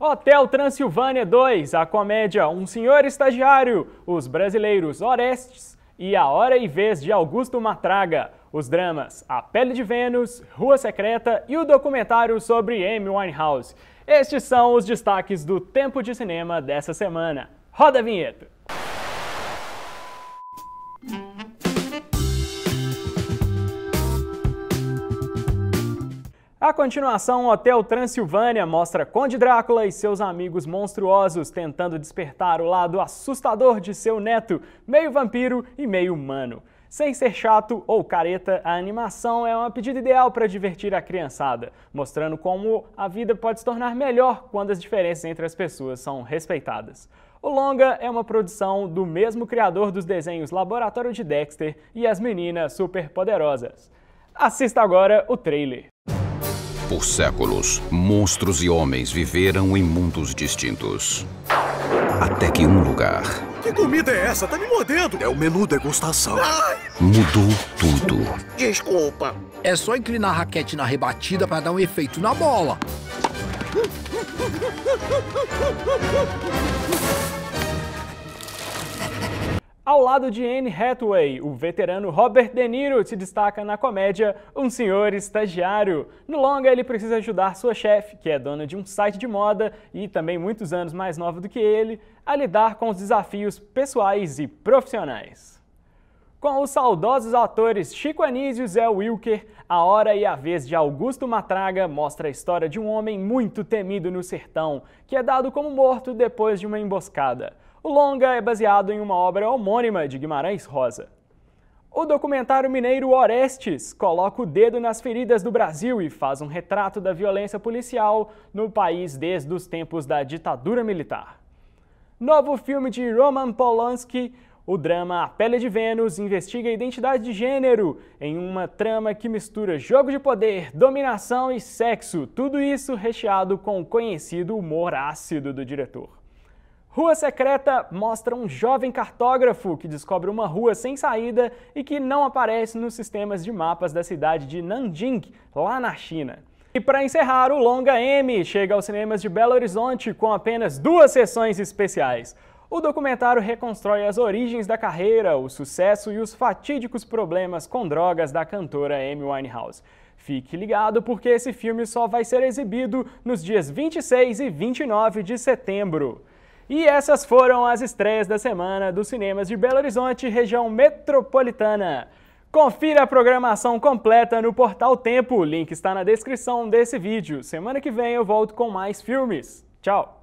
Hotel Transilvânia 2, a comédia Um Senhor Estagiário, os brasileiros Orestes e A Hora e Vez de Augusto Matraga, os dramas A Pele de Vênus, Rua Secreta e o documentário sobre Amy Winehouse. Estes são os destaques do Tempo de Cinema dessa semana. Roda a vinheta! A continuação, o Hotel Transilvânia mostra Conde Drácula e seus amigos monstruosos tentando despertar o lado assustador de seu neto, meio vampiro e meio humano. Sem ser chato ou careta, a animação é uma pedida ideal para divertir a criançada, mostrando como a vida pode se tornar melhor quando as diferenças entre as pessoas são respeitadas. O longa é uma produção do mesmo criador dos desenhos Laboratório de Dexter e As Meninas Superpoderosas. Assista agora o trailer. Por séculos, monstros e homens viveram em mundos distintos. Até que um lugar. Que comida é essa? Tá me mordendo! É o menu degustação. Mudou tudo. Desculpa. É só inclinar a raquete na rebatida para dar um efeito na bola. Ao lado de Anne Hathaway, o veterano Robert De Niro se destaca na comédia Um Senhor Estagiário. No longa, ele precisa ajudar sua chefe, que é dona de um site de moda e também muitos anos mais nova do que ele, a lidar com os desafios pessoais e profissionais. Com os saudosos atores Chico Anísio e Zé Wilker, A Hora e a Vez de Augusto Matraga mostra a história de um homem muito temido no sertão, que é dado como morto depois de uma emboscada. O longa é baseado em uma obra homônima de Guimarães Rosa. O documentário mineiro Orestes coloca o dedo nas feridas do Brasil e faz um retrato da violência policial no país desde os tempos da ditadura militar. Novo filme de Roman Polanski o drama A Pele de Vênus investiga a identidade de gênero em uma trama que mistura jogo de poder, dominação e sexo, tudo isso recheado com o conhecido humor ácido do diretor. Rua Secreta mostra um jovem cartógrafo que descobre uma rua sem saída e que não aparece nos sistemas de mapas da cidade de Nanjing, lá na China. E para encerrar, o Longa M chega aos cinemas de Belo Horizonte com apenas duas sessões especiais. O documentário reconstrói as origens da carreira, o sucesso e os fatídicos problemas com drogas da cantora Amy Winehouse. Fique ligado porque esse filme só vai ser exibido nos dias 26 e 29 de setembro. E essas foram as estreias da semana dos cinemas de Belo Horizonte, região metropolitana. Confira a programação completa no portal Tempo, link está na descrição desse vídeo. Semana que vem eu volto com mais filmes. Tchau!